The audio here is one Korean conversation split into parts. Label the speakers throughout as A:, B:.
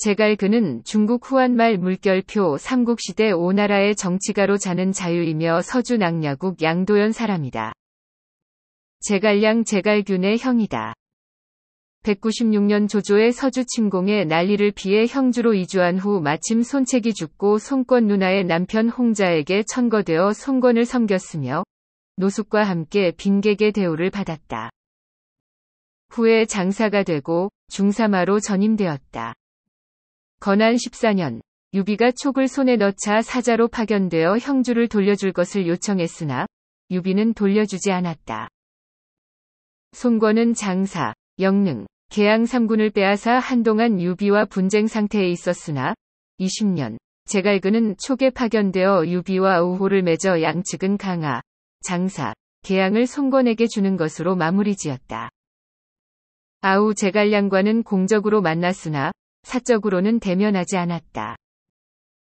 A: 제갈근은 중국 후한말 물결표 삼국시대 오나라의 정치가로 자는 자유이며 서주 낙야국 양도현 사람이다. 제갈량 제갈균의 형이다. 196년 조조의 서주 침공에 난리를 피해 형주로 이주한 후 마침 손책이 죽고 손권 누나의 남편 홍자에게 천거되어 손권을 섬겼으며 노숙과 함께 빈객의 대우를 받았다. 후에 장사가 되고 중사마로 전임되었다. 건한 14년 유비가 촉을 손에 넣자 사자로 파견되어 형주를 돌려줄 것을 요청했으나 유비는 돌려주지 않았다. 송권은 장사, 영능, 계양 3군을 빼앗아 한동안 유비와 분쟁 상태에 있었으나 20년 제갈근은 촉에 파견되어 유비와 우호를 맺어 양측은 강하, 장사, 계양을 송권에게 주는 것으로 마무리 지었다. 아우 제갈량과는 공적으로 만났으나 사적으로는 대면하지 않았다.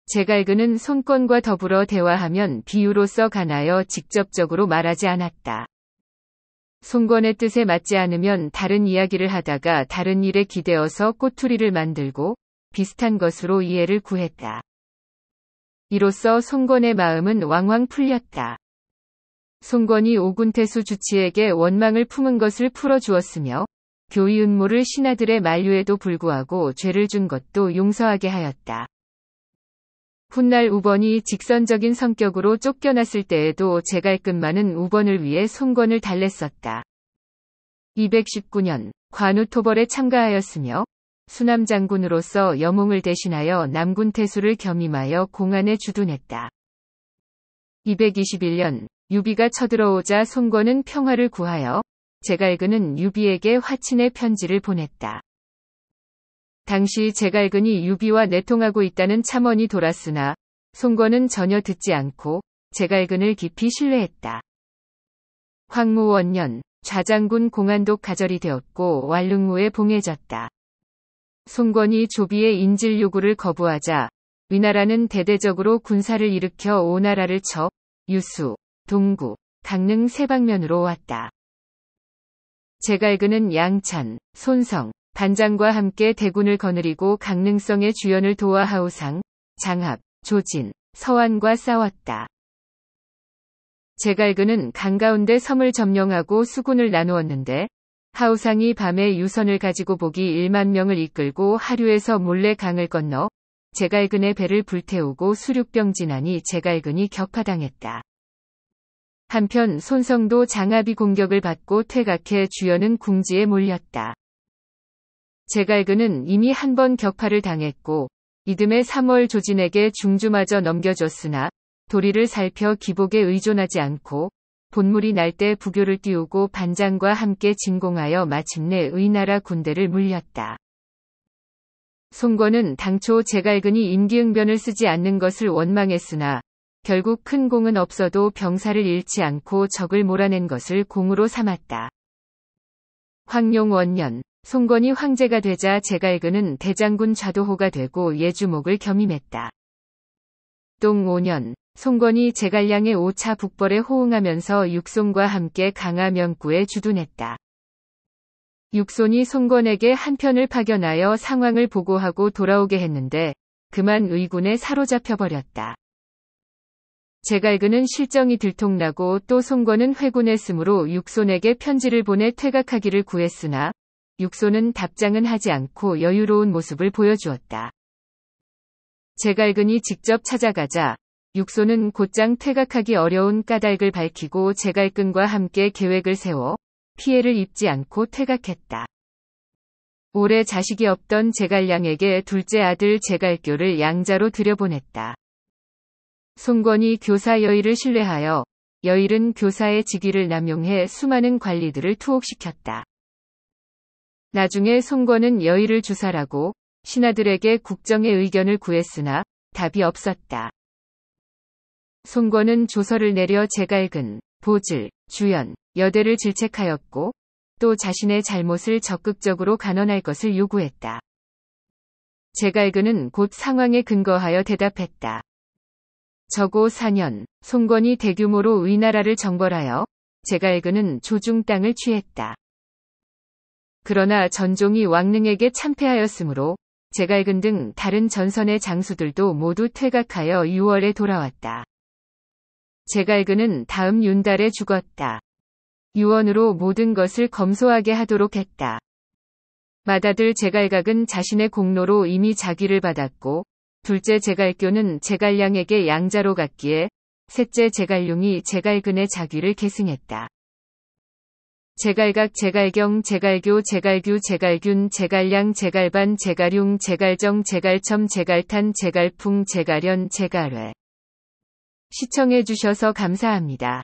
A: 제갈근은 손권과 더불어 대화하면 비유로서 가나여 직접적으로 말하지 않았다. 송건의 뜻에 맞지 않으면 다른 이야기를 하다가 다른 일에 기대어서 꼬투리를 만들고 비슷한 것으로 이해를 구했다. 이로써 송건의 마음은 왕왕 풀렸다. 송건이 오군태수 주치에게 원망을 품은 것을 풀어주었으며 교의은모를 신하들의 만류에도 불구하고 죄를 준 것도 용서하게 하였다. 훗날 우번이 직선적인 성격으로 쫓겨났을 때에도 제갈끝만은 우번을 위해 송건을 달랬었다. 219년 관우토벌에 참가하였으며 수남 장군으로서 여몽을 대신하여 남군 태수를 겸임하여 공안에 주둔했다. 221년 유비가 쳐들어오자 송건은 평화를 구하여 제갈근은 유비에게 화친의 편지를 보냈다. 당시 제갈근이 유비와 내통하고 있다는 참언이 돌았으나 송건은 전혀 듣지 않고 제갈근을 깊이 신뢰했다. 황무원년 좌장군 공안독 가절이 되었고 완릉무에 봉해졌다. 송건이 조비의 인질 요구를 거부하자 위나라는 대대적으로 군사를 일으켜 오나라를 쳐 유수, 동구, 강릉 세 방면으로 왔다. 제갈근은 양찬, 손성, 반장과 함께 대군을 거느리고 강릉성의 주연을 도와 하우상, 장합, 조진, 서완과 싸웠다. 제갈근은 강가운데 섬을 점령하고 수군을 나누었는데 하우상이 밤에 유선을 가지고 보기 1만 명을 이끌고 하류에서 몰래 강을 건너 제갈근의 배를 불태우고 수륙병 진안이 제갈근이 격파당했다. 한편 손성도 장합비 공격을 받고 퇴각해 주연은 궁지에 몰렸다. 제갈근은 이미 한 번 격파를 당했고 이듬해 3월 조진에게 중주마저 넘겨줬으나 도리를 살펴 기복에 의존하지 않고 본물이 날 때 부교를 띄우고 반장과 함께 진공하여 마침내 의나라 군대를 물렸다. 송권은 당초 제갈근이 임기응변을 쓰지 않는 것을 원망했으나 결국 큰 공은 없어도 병사를 잃지 않고 적을 몰아낸 것을 공으로 삼았다. 황룡 원년, 송건이 황제가 되자 제갈근은 대장군 좌도호가 되고 예주목을 겸임했다. 동 5년, 송건이 제갈량의 5차 북벌에 호응하면서 육손과 함께 강화명구에 주둔했다. 육손이 송건에게 한편을 파견하여 상황을 보고하고 돌아오게 했는데 그만 의군에 사로잡혀 버렸다. 제갈근은 실정이 들통나고 또 송건은 회군했으므로 육손에게 편지를 보내 퇴각하기를 구했으나 육손은 답장은 하지 않고 여유로운 모습을 보여주었다. 제갈근이 직접 찾아가자 육손은 곧장 퇴각하기 어려운 까닭을 밝히고 제갈근과 함께 계획을 세워 피해를 입지 않고 퇴각했다. 올해 자식이 없던 제갈량에게 둘째 아들 제갈교를 양자로 들여보냈다. 송권이 교사 여의를 신뢰하여 여일은 교사의 직위를 남용해 수많은 관리들을 투옥시켰다. 나중에 송권은 여일을 주사라고 신하들에게 국정의 의견을 구했으나 답이 없었다. 송권은 조서를 내려 제갈근, 보질, 주연, 여대를 질책하였고 또 자신의 잘못을 적극적으로 간언할 것을 요구했다. 제갈근은 곧 상황에 근거하여 대답했다. 저고 4년 송건이 대규모로 위나라를 정벌하여 제갈근은 조중 땅을 취했다. 그러나 전종이 왕릉에게 참패하였으므로 제갈근 등 다른 전선의 장수들도 모두 퇴각하여 6월에 돌아왔다. 제갈근은 다음 윤달에 죽었다. 유언으로 모든 것을 검소하게 하도록 했다. 마다들 제갈각은 자신의 공로로 이미 자기를 받았고 둘째 제갈교는 제갈량에게 양자로 갔기에 셋째 제갈룡이 제갈근의 자귀를 계승했다. 제갈각 제갈경 제갈교 제갈규 제갈균 제갈량 제갈반 제갈룡 제갈정 제갈첨 제갈탄 제갈풍 제갈연 제갈회 시청해주셔서 감사합니다.